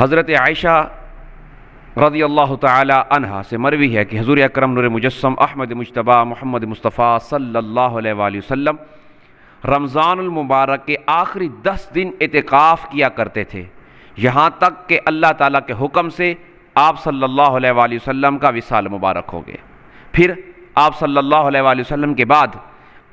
हज़रत आयशा रदी अल्लाह तहा से मरवी है कि हजूर अक्रम नूर मुजस्म अहमद मुशतबा मोहम्मद मुस्तफ़ा सल्ला वसम रमज़ानमबारक के आखिरी दस दिन इतकाफ़ किया करते थे यहाँ तक कि अल्लाह ताली के हुक्म से आप सल्ला अलैहि का विसाल मुबारक हो गया फिर आप सल्ला अलैहि के बाद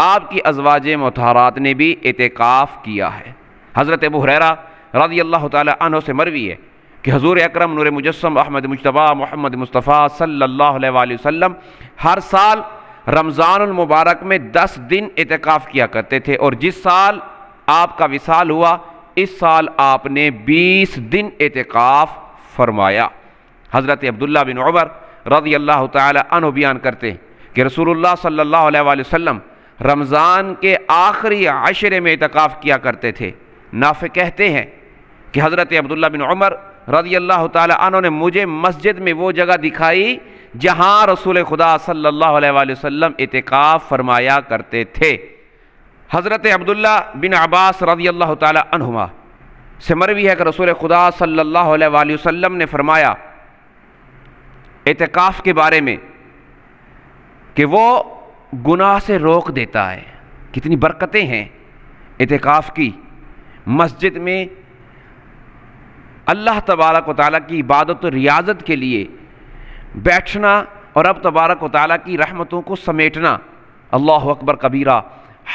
आपकी अजवाज मतहरात ने भी एतकाफ़ किया है हज़रत अबू रज़ी अल्लाह तह से मरवी है कि हजूर अक्रम नूर मुजस्म अहमद मुशतबा मोहम्मद मुस्तफ़ा सल्ला वसम हर साल रमज़ानमबारक में दस दिन इतकाफ़ किया करते थे और जिस साल आपका विसाल हुआ इस साल आपने बीस दिन एतकाफ़ फरमाया हज़रत अब्दुल्ला बिन उमर रज़ी अल्लाह तन बयान करते हैं कि रसूलुल्लाह सल्लल्लाहु अलैहि वसल्लम रमज़ान के आखिरी आशरे में इतकाफ़ किया करते थे नाफे कहते हैं कि हज़रत अब्दुल्ला बिन उमर रजी अल्लाह तन ने मुझे मस्जिद में वो जगह दिखाई जहाँ रसूल खुदा सल्लल्लाहु अलैहि वसल्लम इतिकाफ़ फरमाया करते थे हज़रत अब्दुल्ला बिन अब्बास रजी अल्लाह तुमा से मरवी है कि रसूल खुदा सल्लल्लाहु अलैहि वसल्लम ने फरमाया इतिकाफ़ के बारे में कि वो गुनाह से रोक देता है कितनी बरकतें हैं इतिकाफ़ की मस्जिद में अल्लाह तबारक वाली की इबादत रियाजत के लिए बैठना और अब तबारक वाली की रहमतों को समेटना अल्लाह अकबर कबीरा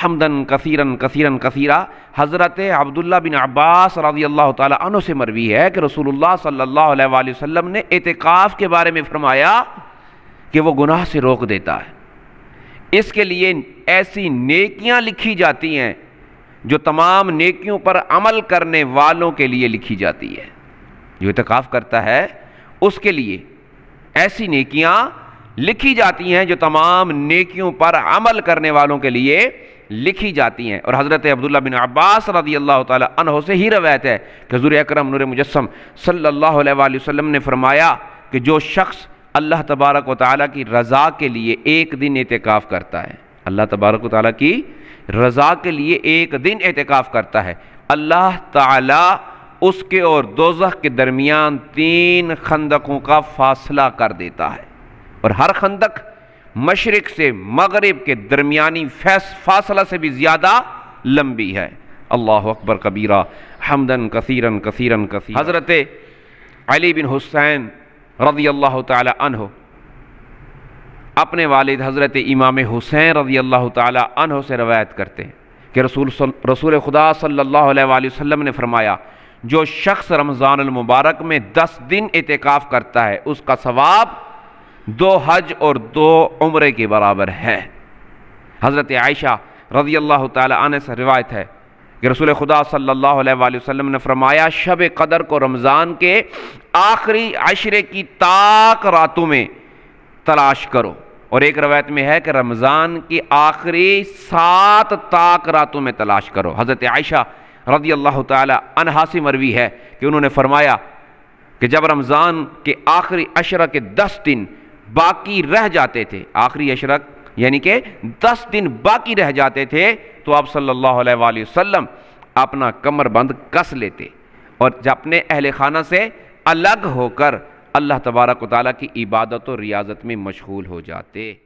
हमदन कसीरन कसीरन कसीरा हज़रत अब्दुल्ला बिन अब्बास रजी अल्लाह तु से मरवी है कि रसूलुल्लाह सल्लल्लाहु अलैहि वसल्लम ने एतकाफ़ के बारे में फरमाया कि वो गुनाह से रोक देता है इसके लिए ऐसी नेकियां लिखी जाती हैं जो तमाम नेकियों पर अमल करने वालों के लिए लिखी जाती है जो इतकाफ़ करता है उसके लिए ऐसी नेकियां लिखी जाती हैं जो तमाम नेकियों पर अमल करने वालों के लिए लिखी जाती हैं और हज़रत अब्दुल्ला बिन अब्बास रदी अल्लाह तह से ही रवायत है कि हजूर अक्रम नूर मुजस्म सल्ला वसम ने फरमाया कि जो शख्स अल्लाह तबारक व ताली की रज़ा के लिए एक दिन एहतिकाफ़ करता है अल्लाह तबारक व की रज़ा के लिए एक दिन एहतिकाफ़ करता है अल्लाह ताला उसके और दोजह के दरमियान तीन खंदकों का फासला कर देता है और हर खंदक मशरक से मगरब के दरमियानी फासला से भी ज़्यादा लंबी है अल्लाह अकबर कबीरा हमदन कसीरन कसीरन कसी हज़रत अली बिन हुसैन रज़ी अल्लाह तहो अपने वालिद हज़रत इमाम हुसैन रज़ी अल्लाह तन से रवायत करते हैं कि रसूल रसूल खुदा सल्ला अलैहि ने फरमाया जो शख्स रमज़ान मुबारक में दस दिन एहतिकाफ़ करता है उसका सवाब दो हज और दो उम्र के बराबर है हज़रत आयशा रज़ी अल्लाह तने से रिवायत है कि रसूल खुदा सल्लल्लाहु अलैहि वसल्लम ने फरमाया शब कदर को रमज़ान के आखिरी अशरे की ताक रातों में तलाश करो और एक रवायत में है कि रमज़ान की आखिरी सात ताक रातों में तलाश करो हज़रत आयशा रदी अल्लाह तहासी मरवी है कि उन्होंने फरमाया कि जब रमज़ान के आखिरी अशरक के दस दिन बाकी रह जाते थे आखिरी अशरक यानी कि दस दिन बाकी रह जाते थे तो आप सल्लल्लाहु अलैहि वसल्लम अपना कमर बंद कस लेते और अपने अहल खाना से अलग होकर अल्लाह तबारक ताली की इबादत और रियाजत में मशगूल हो जाते